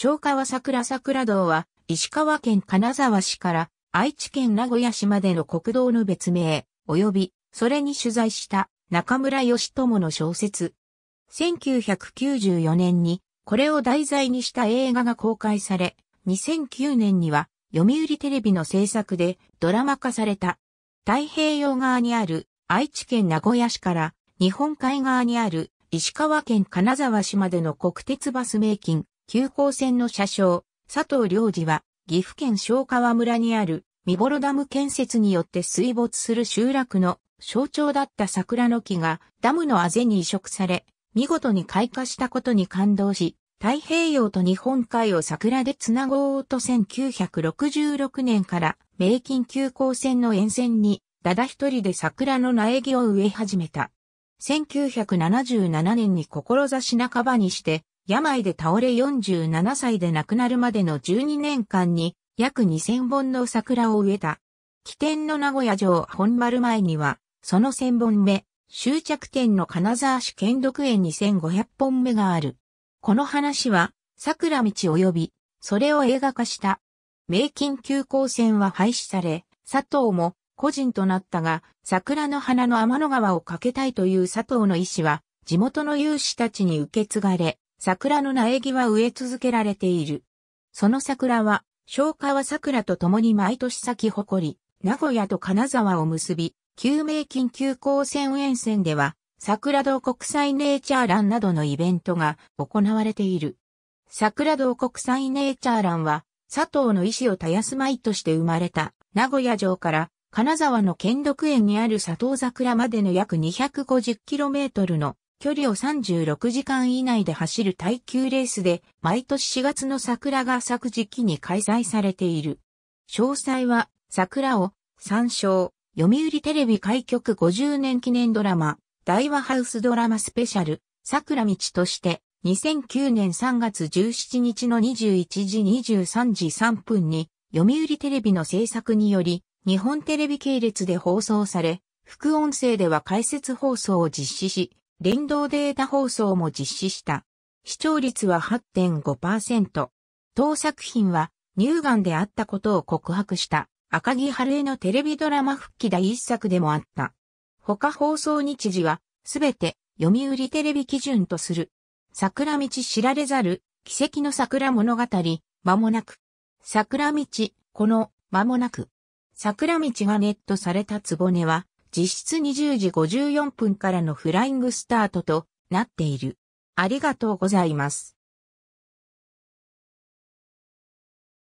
昭和桜桜道は、石川県金沢市から愛知県名古屋市までの国道の別名、及び、それに取材した中村義友の小説。1994年に、これを題材にした映画が公開され、2009年には、読売テレビの制作でドラマ化された。太平洋側にある愛知県名古屋市から日本海側にある石川県金沢市までの国鉄バス名金急行線の車掌、佐藤良次は、岐阜県昭川村にある、見幌ダム建設によって水没する集落の象徴だった桜の木がダムのあぜに移植され、見事に開花したことに感動し、太平洋と日本海を桜でつなごうと1966年から名金急行線の沿線に、ただ一人で桜の苗木を植え始めた。1977年に志半ばにして、病で倒れ47歳で亡くなるまでの12年間に約2000本の桜を植えた。起点の名古屋城本丸前には、その1000本目、終着点の金沢市県独園に5 0 0本目がある。この話は、桜道及び、それを映画化した。名金急行線は廃止され、佐藤も個人となったが、桜の花の天の川を架けたいという佐藤の意志は、地元の有志たちに受け継がれ、桜の苗木は植え続けられている。その桜は、昭和桜と共に毎年咲き誇り、名古屋と金沢を結び、救命緊急行線沿線では、桜堂国際ネイチャーランなどのイベントが行われている。桜堂国際ネイチャーランは、佐藤の意志を絶やすまいとして生まれた、名古屋城から金沢の兼六園にある佐藤桜までの約 250km の距離を36時間以内で走る耐久レースで、毎年4月の桜が咲く時期に開催されている。詳細は、桜を参照、読売テレビ開局50年記念ドラマ、大和ハウスドラマスペシャル、桜道として、2009年3月17日の21時23時3分に、読売テレビの制作により、日本テレビ系列で放送され、副音声では解説放送を実施し、連動データ放送も実施した。視聴率は8.5%。当作品は乳がんであったことを告白した赤木春江のテレビドラマ復帰第一作でもあった。他放送日時はすべて読売テレビ基準とする。桜道知られざる奇跡の桜物語、間もなく。桜道、この、間もなく。桜道がネットされたつぼねは、実質20時54分からのフライングスタートとなっている。ありがとうございます。